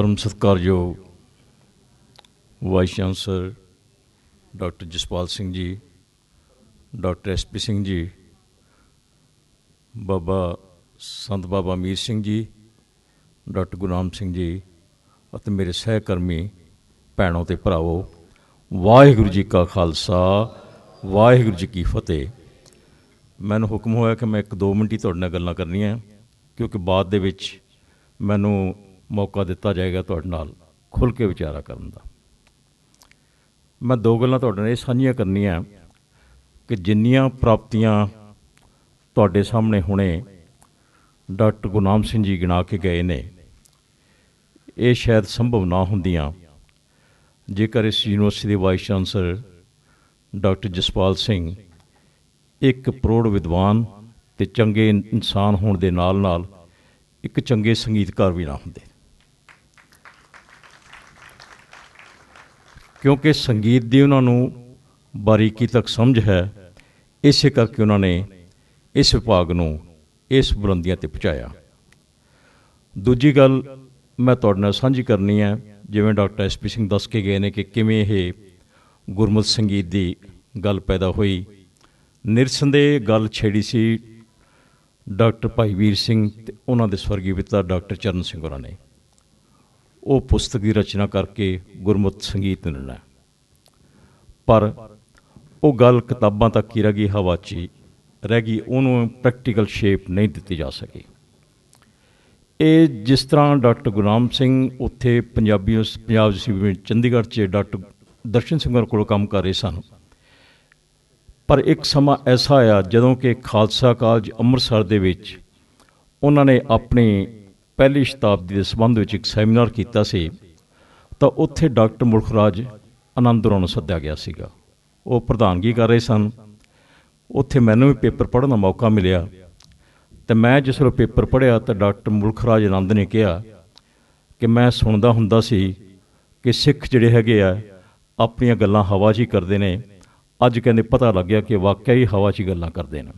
ਪਰਮ ਸਤਕਾਰਯੋਗ vice chancellor doctor Jaspal Singh ji doctor SP Singh ਜੀ ਬਾਬਾ ਸੰਤ ਬਾਬਾ ਮੀਰ ਸਿੰਘ ਜੀ ਡਾਕਟਰ ਗੁਰਨਾਮ ਸਿੰਘ ਜੀ ਅਤੇ ਮੇਰੇ ਸਹਿਕਰਮੀ ਭੈਣੋ ਤੇ ਭਰਾਵੋ ਵਾਹਿਗੁਰੂ ਜੀ ਕਾ ਖਾਲਸਾ ਵਾਹਿਗੁਰੂ ਜੀ ਕੀ ਫਤਿਹ ਮੈਨੂੰ ਹੁਕਮ ਹੋਇਆ ਕਿ ਮੈਂ ਇੱਕ 2 ਮਿੰਟ ਹੀ ਤੁਹਾਡੇ ਨਾਲ ਗੱਲਾਂ ਕਰਨੀਆਂ ਕਿਉਂਕਿ ਬਾਅਦ ਦੇ ਵਿੱਚ ਮੈਨੂੰ ਮੌਕਾ ਦਿੱਤਾ ਜਾਏਗਾ ਤੁਹਾਡੇ ਨਾਲ ਖੁੱਲ ਕੇ ਵਿਚਾਰਾ ਕਰਨ ਦਾ ਮੈਂ ਦੋ ਗੱਲਾਂ ਤੁਹਾਡੇ ਨਾਲ ਇਹ ਸਾਂਝੀਆਂ ਕਰਨੀਆਂ ਕਿ ਜਿੰਨੀਆਂ ਪ੍ਰਾਪਤੀਆਂ ਤੁਹਾਡੇ ਸਾਹਮਣੇ ਹੁਣੇ ਡਾਕਟਰ ਗੁਨਾਮ ਸਿੰਘ ਜੀ ਗਿਣਾ ਕੇ ਗਏ ਨੇ ਇਹ ਸ਼ਾਇਦ ਸੰਭਵ ਨਾ ਹੁੰਦੀਆਂ ਜੇਕਰ ਇਸ ਯੂਨੀਵਰਸਿਟੀ ਦੇ vice chancellor doctor Jaspal Singh ਇੱਕ ਪ੍ਰੋੜ ਵਿਦਵਾਨ ਤੇ ਚੰਗੇ ਇਨਸਾਨ ਹੋਣ ਦੇ ਨਾਲ-ਨਾਲ ਇੱਕ ਚੰਗੇ ਸੰਗੀਤਕਾਰ ਵੀ ਨਾ ਹੁੰਦੇ ਕਿਉਂਕਿ ਸੰਗੀਤ ਦੀ ਉਹਨਾਂ ਨੂੰ ਬਾਰੀਕੀ ਤੱਕ ਸਮਝ ਹੈ ਇਸੇ ਕਰਕੇ ਉਹਨਾਂ ਨੇ ਇਸ ਵਿਭਾਗ ਨੂੰ ਇਸ ਬੁਲੰਦੀਆਂ ਤੇ ਪਹੁੰਚਾਇਆ ਦੂਜੀ ਗੱਲ ਮੈਂ ਤੁਹਾਡੇ ਨਾਲ ਸਾਂਝੀ ਕਰਨੀ ਹੈ ਜਿਵੇਂ ਡਾਕਟਰ ਐਸਪੀ ਸਿੰਘ ਦੱਸ ਕੇ ਗਏ ਨੇ ਕਿ ਕਿਵੇਂ ਇਹ ਗੁਰਮਤ ਸੰਗੀਤ ਦੀ ਗੱਲ ਪੈਦਾ ਹੋਈ ਨਿਰਸੰਦੇ ਗੱਲ ਛੇੜੀ ਸੀ ਡਾਕਟਰ ਭਾਈ ਵੀਰ ਸਿੰਘ ਤੇ ਉਹਨਾਂ ਦੇ ਸਵਰਗੀ ਪਿਤਾ ਡਾਕਟਰ ਚਰਨ ਸਿੰਘ ਹੋਰਾਂ ਨੇ ਉਹ ਪੁਸਤਕ ਦੀ ਰਚਨਾ ਕਰਕੇ ਗੁਰਮਤ ਸੰਗੀਤ ਨਿਰਣਾ ਪਰ ਉਹ ਗੱਲ ਕਿਤਾਬਾਂ ਤੱਕ ਹੀ ਰਹਿ ਗਈ ਹਵਾ 'ਚ ਰਹਿ ਗਈ ਉਹਨੂੰ ਪ੍ਰੈਕਟੀਕਲ ਸ਼ੇਪ ਨਹੀਂ ਦਿੱਤੀ ਜਾ ਸਕੀ ਇਹ ਜਿਸ ਤਰ੍ਹਾਂ ਡਾਕਟਰ ਗੁਨਾਮ ਸਿੰਘ ਉੱਥੇ ਪੰਜਾਬੀ ਪੰਜਾਬ ਯੂਨੀਵਰਸਿਟੀ ਚੰਡੀਗੜ੍ਹ 'ਚ ਡਾਕਟਰ ਦਰਸ਼ਨ ਸਿੰਘ ਕੋਲ ਕੰਮ ਕਰ ਰਹੇ ਸਨ ਪਰ ਇੱਕ ਸਮਾਂ ਐਸਾ ਆਇਆ ਜਦੋਂ ਕਿ ਖਾਲਸਾ ਕਾਲਜ ਅੰਮ੍ਰਿਤਸਰ ਦੇ ਵਿੱਚ ਉਹਨਾਂ ਨੇ ਆਪਣੇ ਪਹਿਲੀ ਸ਼ਤਾਬਦੀ ਦੇ ਸੰਬੰਧ ਵਿੱਚ ਇੱਕ ਸੈਮੀਨਾਰ ਕੀਤਾ ਸੀ ਤਾਂ ਉੱਥੇ ਡਾਕਟਰ ਮੁਖਰਾਜ ਆਨੰਦਪੁਰ ਨੂੰ ਸੱਦਿਆ ਗਿਆ ਸੀਗਾ ਉਹ ਪ੍ਰਧਾਨਗੀ ਕਰ ਰਹੇ ਸਨ ਉੱਥੇ ਮੈਨੂੰ ਵੀ ਪੇਪਰ ਪੜ੍ਹਨ ਦਾ ਮੌਕਾ ਮਿਲਿਆ ਤੇ ਮੈਂ ਜਿਸ ਵੇਲੇ ਪੇਪਰ ਪੜ੍ਹਿਆ ਤਾਂ ਡਾਕਟਰ ਮੁਲਖਰਾਜ ਆਨੰਦ ਨੇ ਕਿਹਾ ਕਿ ਮੈਂ ਸੁਣਦਾ ਹੁੰਦਾ ਸੀ ਕਿ ਸਿੱਖ ਜਿਹੜੇ ਹੈਗੇ ਆ ਆਪਣੀਆਂ ਗੱਲਾਂ ਹਵਾ 'ਚ ਹੀ ਕਰਦੇ ਨੇ ਅੱਜ ਕਹਿੰਦੇ ਪਤਾ ਲੱਗਿਆ ਕਿ ਵਾਕਿਆ ਹੀ ਹਵਾ 'ਚ ਹੀ ਗੱਲਾਂ ਕਰਦੇ ਨੇ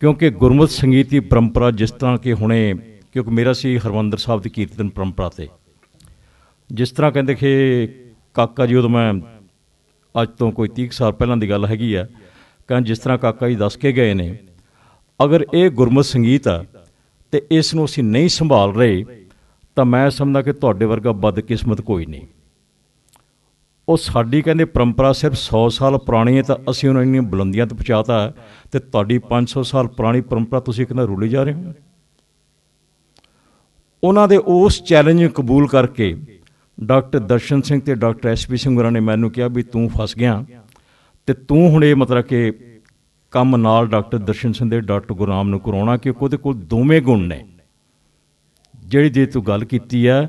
ਕਿਉਂਕਿ ਗੁਰਮਤ ਸੰਗੀਤ ਦੀ ਪਰੰਪਰਾ ਜਿਸ ਤਰ੍ਹਾਂ ਕਿ ਹੁਣੇ ਕਿਉਂਕਿ ਮੇਰਾ ਸੀ ਹਰਵੰਦਰ ਸਾਹਿਬ ਦੀ ਕੀਰਤਨ ਪਰੰਪਰਾ ਤੇ ਜਿਸ ਤਰ੍ਹਾਂ ਕਹਿੰਦੇ ਕਿ ਕਾਕਾ ਜੀ ਉਦੋਂ ਮੈਂ ਅੱਜ ਤੋਂ ਕੋਈ 30 ਸਾਲ ਪਹਿਲਾਂ ਦੀ ਗੱਲ ਹੈਗੀ ਆ ਕਹਿੰਦੇ ਜਿਸ ਤਰ੍ਹਾਂ ਕਾਕਾ ਜੀ ਦੱਸ ਕੇ ਗਏ ਨੇ ਅਗਰ ਇਹ ਗੁਰਮਤ ਸੰਗੀਤ ਆ ਤੇ ਇਸ ਨੂੰ ਅਸੀਂ ਨਹੀਂ ਸੰਭਾਲ ਰਹੇ ਤਾਂ ਮੈਂ ਸਮਝਦਾ ਕਿ ਤੁਹਾਡੇ ਵਰਗਾ ਬਦਕਿਸਮਤ ਕੋਈ ਨਹੀਂ ਉਹ ਸਾਡੀ ਕਹਿੰਦੇ ਪਰੰਪਰਾ ਸਿਰਫ 100 ਸਾਲ ਪੁਰਾਣੀ ਹੈ ਤਾਂ ਅਸੀਂ ਉਹਨਾਂ ਨੂੰ ਬੁਲੰਦੀਆਂ ਤੇ ਪਹੁੰਚਾਤਾ ਤੇ ਤੁਹਾਡੀ 500 ਸਾਲ ਪੁਰਾਣੀ ਪਰੰਪਰਾ ਤੁਸੀਂ ਕਹਿੰਦਾ ਰੁਲੇ ਜਾ ਰਹੇ ਹੋ ਉਹਨਾਂ ਦੇ ਉਸ ਚੈਲੰਜ ਨੂੰ ਕਬੂਲ ਕਰਕੇ ਡਾਕਟਰ ਦਰਸ਼ਨ ਸਿੰਘ ਤੇ ਡਾਕਟਰ ਐਸਪੀ ਸਿੰਘ ਹੋਰਾਂ ਨੇ ਮੈਨੂੰ ਕਿਹਾ ਵੀ ਤੂੰ ਫਸ ਗਿਆ ਤੇ ਤੂੰ ਹੁਣ ਇਹ ਮਤਲਬ ਕਿ ਕੰਮ ਨਾਲ ਡਾਕਟਰ ਦਰਸ਼ਨ ਸਿੰਘ ਦੇ ਡਾਕਟਰ ਗੁਰਨਾਮ ਨੂੰ ਕਰਾਉਣਾ ਕਿ ਉਹਦੇ ਕੋਲ ਦੋਵੇਂ ਗੁਣ ਨੇ ਜਿਹੜੀ ਜੇ ਤੂੰ ਗੱਲ ਕੀਤੀ ਆ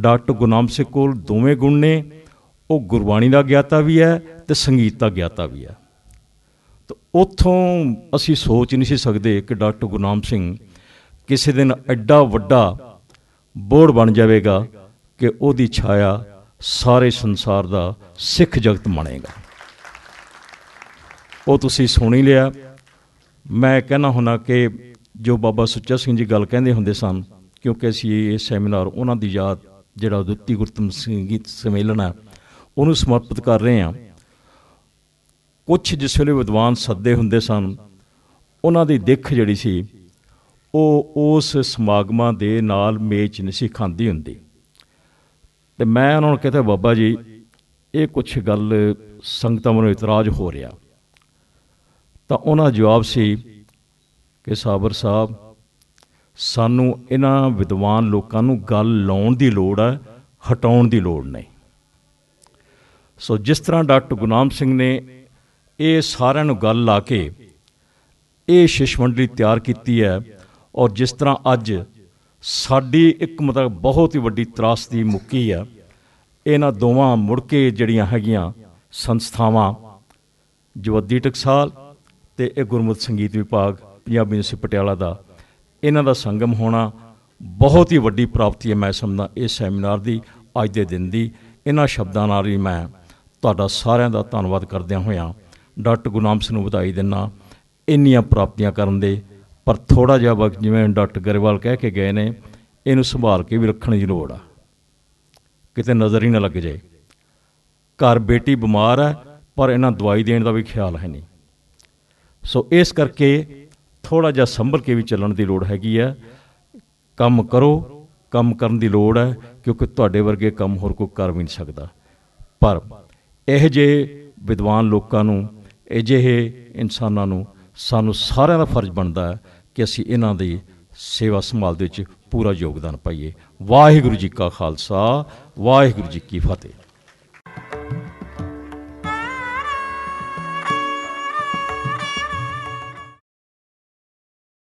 ਡਾਕਟਰ ਗੁਰਨਾਮ ਸਿੰਘ ਕੋਲ ਦੋਵੇਂ ਗੁਣ ਨੇ ਉਹ ਗੁਰਬਾਣੀ ਦਾ ਗਿਆਤਾ ਵੀ ਹੈ ਤੇ ਸੰਗੀਤ ਦਾ ਗਿਆਤਾ ਵੀ ਹੈ ਤਾਂ ਉਥੋਂ ਅਸੀਂ ਸੋਚ ਨਹੀਂ ਸੀ ਸਕਦੇ ਕਿ ਡਾਕਟਰ ਗੁਨਾਮ ਸਿੰਘ ਕਿਸੇ ਦਿਨ ਐਡਾ ਵੱਡਾ ਬੋਰਡ ਬਣ ਜਾਵੇਗਾ ਕਿ ਉਹਦੀ ਛਾਇਆ ਸਾਰੇ ਸੰਸਾਰ ਦਾ ਸਿੱਖ ਜਗਤ ਬਣੇਗਾ ਉਹ ਤੁਸੀਂ ਸੁਣ ਹੀ ਲਿਆ ਮੈਂ ਕਹਿਣਾ ਹੁਣਾ ਕਿ ਜੋ ਬਾਬਾ ਸੁੱਚਾ ਸਿੰਘ ਜੀ ਗੱਲ ਕਹਿੰਦੇ ਹੁੰਦੇ ਸਨ ਕਿਉਂਕਿ ਅਸੀਂ ਇਹ ਸੈਮੀਨਾਰ ਉਹਨਾਂ ਦੀ ਯਾਦ ਜਿਹੜਾ ਦੁੱਤੀ ਗੁਰਤਮ ਸਿੰਘ ਜੀ ਸੰਮੇਲਨ ਹੈ ਉਹਨੂੰ ਸਮਰਪਿਤ ਕਰ ਰਹੇ ਹਾਂ ਕੁਝ ਜਿਸ ਵੇਲੇ ਵਿਦਵਾਨ ਸੱਦੇ ਹੁੰਦੇ ਸਨ ਉਹਨਾਂ ਦੀ ਦਿੱਖ ਜਿਹੜੀ ਸੀ ਉਹ ਉਸ ਸਮਾਗਮਾਂ ਦੇ ਨਾਲ ਮੇਚ ਨਹੀਂ ਸੀ ਖਾਂਦੀ ਹੁੰਦੀ ਤੇ ਮੈਂ ਉਹਨਾਂ ਨੂੰ ਕਿਹਾ ਬਾਬਾ ਜੀ ਇਹ ਕੁਝ ਗੱਲ ਸੰਗਤਾਂ ਨੂੰ ਇਤਰਾਜ਼ ਹੋ ਰਿਹਾ ਤਾਂ ਉਹਨਾਂ ਜਵਾਬ ਸੀ ਕਿ ਸਾਬਰ ਸਾਹਿਬ ਸਾਨੂੰ ਇਹਨਾਂ ਵਿਦਵਾਨ ਲੋਕਾਂ ਨੂੰ ਗੱਲ ਲਾਉਣ ਦੀ ਲੋੜ ਹੈ ਹਟਾਉਣ ਦੀ ਲੋੜ ਨਹੀਂ ਸੋ ਜਿਸ ਤਰ੍ਹਾਂ ਡਾਕਟਰ ਗੁਨਾਮ ਸਿੰਘ ਨੇ ਇਹ ਸਾਰਿਆਂ ਨੂੰ ਗੱਲ ਲਾ ਕੇ ਇਹ ਸ਼ਿਸ਼ਮੰਡਲੀ ਤਿਆਰ ਕੀਤੀ ਹੈ ਔਰ ਜਿਸ ਤਰ੍ਹਾਂ ਅੱਜ ਸਾਡੀ ਇੱਕ ਮਤਲਬ ਬਹੁਤ ਹੀ ਵੱਡੀ ਤਰਾਸਦੀ ਮੁੱਕੀ ਆ ਇਹਨਾਂ ਦੋਵਾਂ ਮੁੜ ਕੇ ਜਿਹੜੀਆਂ ਹੈਗੀਆਂ ਸੰਸਥਾਵਾਂ ਜਵੱਦੀ ਟਕਸਾਲ ਤੇ ਇਹ ਗੁਰਮਤ ਸੰਗੀਤ ਵਿਭਾਗ ਪੰਜਾਬੀ ਯੂਨੀਵਰਸਿਟੀ ਪਟਿਆਲਾ ਦਾ ਇਹਨਾਂ ਦਾ ਸੰਗਮ ਹੋਣਾ ਬਹੁਤ ਹੀ ਵੱਡੀ ਪ੍ਰਾਪਤੀ ਹੈ ਮੈਂ ਸਮਝਦਾ ਇਸ ਸੈਮੀਨਾਰ ਦੀ ਅੱਜ ਦੇ ਦਿਨ ਦੀ ਇਹਨਾਂ ਸ਼ਬਦਾਂ ਨਾਲ ਹੀ ਮੈਂ ਤੁਹਾਡਾ ਸਾਰਿਆਂ ਦਾ ਧੰਨਵਾਦ ਕਰਦਿਆਂ ਹੋਇਆਂ ਡਾਕਟਰ ਗੁਨਾਮ ਸਿੰਘ ਨੂੰ ਵਧਾਈ ਦਿੰਨਾ ਇੰਨੀਆਂ ਪ੍ਰਾਪਤੀਆਂ ਕਰਨ ਦੇ ਪਰ ਥੋੜਾ ਜਿਹਾ ਵਕਤ ਜਿਵੇਂ ਡਾਕਟਰ ਗਰੇਵਾਲ ਕਹਿ ਕੇ ਗਏ ਨੇ ਇਹਨੂੰ ਸੰਭਾਲ ਕੇ ਵੀ ਰੱਖਣ ਦੀ ਲੋੜ ਆ ਕਿਤੇ ਨਜ਼ਰ ਹੀ ਨਾ ਲੱਗ ਜਾਏ ਘਰ ਬੇਟੀ ਬਿਮਾਰ ਹੈ ਪਰ ਇਹਨਾਂ ਦਵਾਈ ਦੇਣ ਦਾ ਵੀ ਖਿਆਲ ਹੈ ਨਹੀਂ ਸੋ ਇਸ ਕਰਕੇ ਥੋੜਾ ਜਿਹਾ ਸੰਭਲ ਕੇ ਵੀ ਚੱਲਣ ਦੀ ਲੋੜ ਹੈਗੀ ਆ ਕੰਮ ਕਰੋ ਕੰਮ ਕਰਨ ਦੀ ਲੋੜ ਹੈ ਕਿਉਂਕਿ ਤੁਹਾਡੇ ਵਰਗੇ ਕੰਮ ਹੋਰ ਕੋਈ ਕਰ ਵੀ ਨਹੀਂ ਸਕਦਾ ਪਰ ਇਹ ਜੇ ਵਿਦਵਾਨ ਲੋਕਾਂ ਨੂੰ ਅਜਿਹੇ ਇਨਸਾਨਾਂ ਨੂੰ ਸਾਨੂੰ ਸਾਰਿਆਂ ਦਾ ਫਰਜ਼ ਬਣਦਾ ਹੈ ਕਿ ਅਸੀਂ ਇਹਨਾਂ ਦੀ ਸੇਵਾ ਸੰਭਾਲ ਦੇ ਵਿੱਚ ਪੂਰਾ ਯੋਗਦਾਨ ਪਾਈਏ ਵਾਹਿਗੁਰੂ ਜੀ ਕਾ ਖਾਲਸਾ ਵਾਹਿਗੁਰੂ ਜੀ ਕੀ ਫਤਿਹ